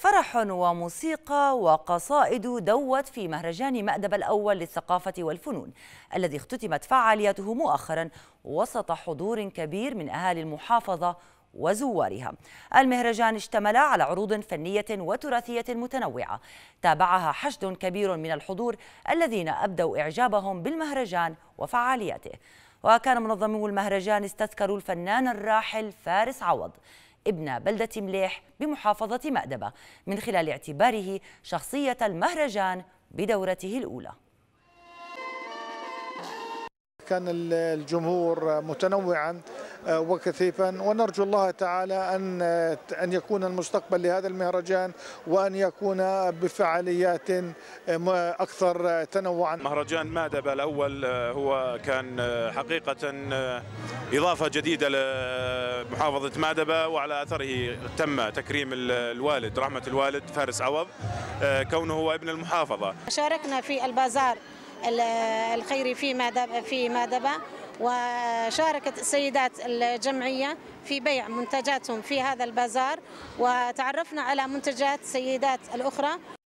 فرح وموسيقى وقصائد دوت في مهرجان مأدب الأول للثقافة والفنون الذي اختتمت فعالياته مؤخرا وسط حضور كبير من أهالي المحافظة وزوارها المهرجان اشتمل على عروض فنية وتراثية متنوعة تابعها حشد كبير من الحضور الذين أبدوا إعجابهم بالمهرجان وفعالياته وكان منظمو المهرجان استذكروا الفنان الراحل فارس عوض ابن بلدة مليح بمحافظة مأدبة من خلال اعتباره شخصية المهرجان بدورته الأولى كان الجمهور متنوعا آه، وكثيفا ونرجو الله تعالى أن آه، أن يكون المستقبل لهذا المهرجان وأن يكون بفعاليات آه، أكثر تنوعا مهرجان مادبة الأول هو كان حقيقة إضافة جديدة لمحافظة مادبة وعلى أثره تم تكريم الوالد رحمة الوالد فارس عوض كونه هو ابن المحافظة شاركنا في البازار الخيري في مادبة في مادبة وشاركت السيدات الجمعية في بيع منتجاتهم في هذا البازار وتعرفنا على منتجات سيدات الأخرى